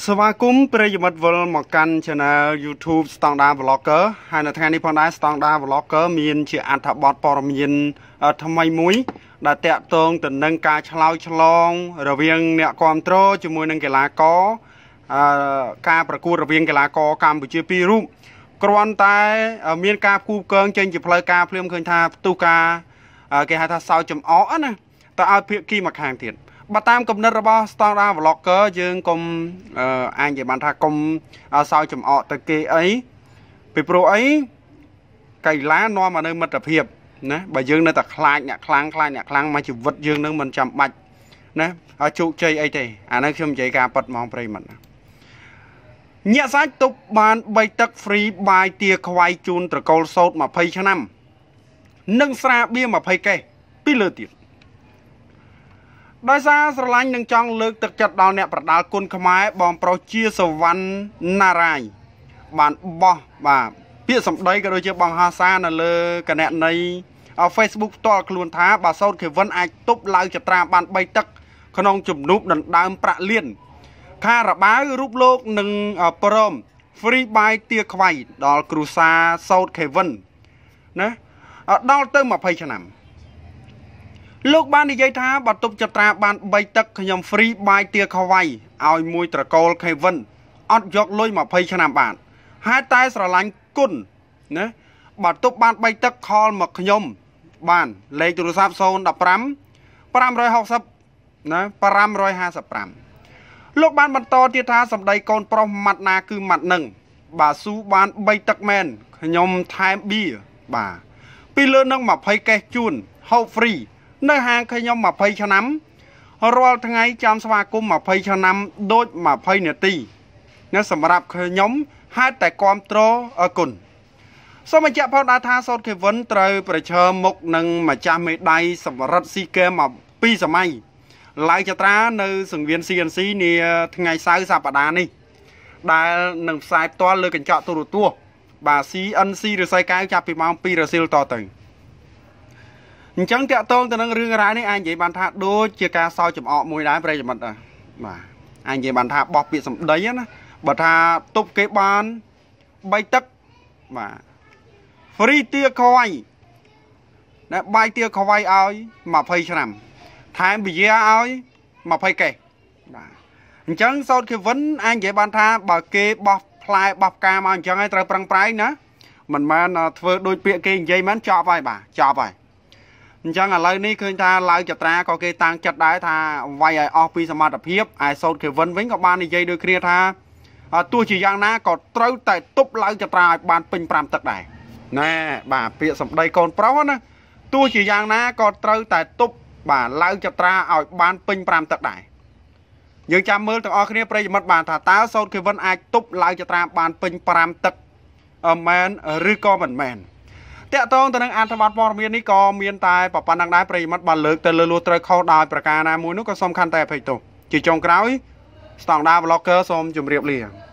ស្វាគមន៍ប្រិយមិត្តវិលមកកាន់ Channel YouTube Standard Vlogger ហើយនៅថ្ងៃនេះផងដែរ Standard Vlogger មានជាអត្ថបទព័ត៌មានថ្មីមួយដែលតាក់ទងទៅនឹងការឆ្លើយឆ្លង រវាងអ្នកគ្រប់គ្រងជាមួយនឹងកីឡាករការប្រកួតរវាងកីឡាករកម្ពុជាពីររូបគ្រាន់តែ មានការគូកើងចេញជាផ្លូវការភ្លាមឃើញថាផ្ទុះការគេហៅថាសោចំអកណាតើឲ្យភាគីមកខាងទៀតបើតាមគំនិតរបស់ Standard Vlogger យើងកុំអាចនិយាយបានថាកុំសោយចំអកទៅគេអីពីព្រោះអីកីឡានាំមកនៅមិត្តភាពណាបើយើងនៅតែខ្លាចអ្នកខ្លាំងខ្លាចអ្នកខ្លាំងមកជីវិតយើងនឹងមិនចាំបាច់ណាហើយជោគជ័យអីទេអានេះខ្ញុំនិយាយការប៉ັດហ្មងប្រិមិត្តណាញាក់សាច់ទុបបាន3ទឹក free បាយទាខ្វាយជូនត្រកូលសោត20ឆ្នាំនិងស្រាបៀ20កេសពីលើទៀតដោយសារស្រឡាញ់នឹងចង់លើកទឹកចិត្តដល់អ្នកប្រដាល់គុណខ្មែរបង ប្រុសជាសវណ្ណណារាយបានបោះបាទពាក្យសម្ដីក៏ដូចជាបង្ហាសានៅលើគណនី Facebook ផ្ទាល់ខ្លួនថា បាសោតខេវិនអាចទប់ឡើងចត្រាបាន3ទឹកក្នុង ជំនួបដណ្ដើមប្រាក់លាន ខារបៅរូបលោកនិងព្រម Free Buy ទាខ្វៃដល់គ្រូសាសោតខេវិនណាដល់ទៅ20ឆ្នាំលោកបាននិយាយថាបើទប់ចត្រា បាន3ទឹកខ្ញុំហ្វ្រី បាយទាខវៃឲ្យមួយត្រកូល Kevin អត់យកលុយ20ឆ្នាំបានហើយតែស្រឡាញ់គុណណាបើទប់បាន3ទឹកខលមកខ្ញុំបានលេខទូរស័ព្ទ015 560ណា555លោក បានបន្តទៀតថាសម្ដីកូនប្រុសម៉ាត់ណាគឺម៉ាត់នឹងបាស៊ូបាន3ទឹកមែនខ្ញុំថែមបៀបាទពីលើនឹង20កេសជូនហូបហ្វ្រីនៅហាងខ្ញុំ20ឆ្នាំរាល់ថ្ងៃចាំស្វាគមន៍20ឆ្នាំ ដូច20នាទីណាសម្រាប់ខ្ញុំហេតុតែគ្រប់ត្រអគុណសូមបញ្ជាក់ផងដែរថាសូតខេវិនត្រូវប្រឈមមុខនឹងម្ចាស់មេដាយសម្រិទ្ធស៊ីហ្គេមពីរសម័យឡាយចត្រានៅសង្វៀន CNC នាថ្ងៃសៅរ៍សប្តាហ៍នេះដែល នឹងផ្សាយផ្ទាល់លើកញ្ចក់ទូរទស្សន៍បាទ CNC រសៃកៅចាប់ពីម៉ោង2រសៀលតទៅ។អញ្ចឹងតាក់ទងទៅនឹងរឿងរ៉ាវនេះអាចនិយាយបានថាដូចជាការសោយចំអកមួយដែរប្រិយមិត្តបាទអាចនិយាយបានថាបោះពាក្យសម្ដីណាបើថាទប់គេបាន3ទឹកបាទ free ទាខ្វាយណាបាយទាខ្វាយឲ្យ20ឆ្នាំថែមបិយាឲ្យ20កេសបាទអញ្ចឹងសោតគេវិនអាចនិយាយបានថាបើគេបោះផ្លែបោះផ្កាមកអញ្ចឹងឲ្យត្រូវប្រឹងប្រែងណាមិនមែនធ្វើដូចពាក្យគេនិយាយមិនចប់ហើយបាទចប់ហើយអញ្ចឹងឥឡូវនេះឃើញថាឡាវចត្រាក៏គេតាំងចិត្តដែរថាវាយឲ្យអស់ពីសមត្ថភាពឯសូតខេវិនវិញក៏បាននិយាយដូចគ្នាថាទោះជាយ៉ាងណាក៏ត្រូវតែទប់ឡាវចត្រាឲ្យបានពេញ5ទឹកដែរណែបាទពាក្យសម្ដីកូនប្រុសណាទោះជាយ៉ាងណាក៏ត្រូវតែទប់បាទឡាវចត្រាឲ្យបានពេញ5ទឹកដែរយើងចាំមើលទាំងអស់គ្នាប្រិយមិត្តបានថាតើសូតខេវិនអាចទប់ឡាវចត្រាបានពេញ5ទឹកអមែនឬក៏មិនមែនតកតងទៅនឹងអត្ថបទព័ត៌មាននេះក៏មានតែប៉ុណ្ណឹងដែរប្រិយមិត្តបានលើកទៅលើលួត្រូវខុសដោយប្រការណាមួយនោះក៏សំខាន់តែអភ័យទោសជាចុងក្រោយស្តង់ដា vlogger សូមជម្រាបលា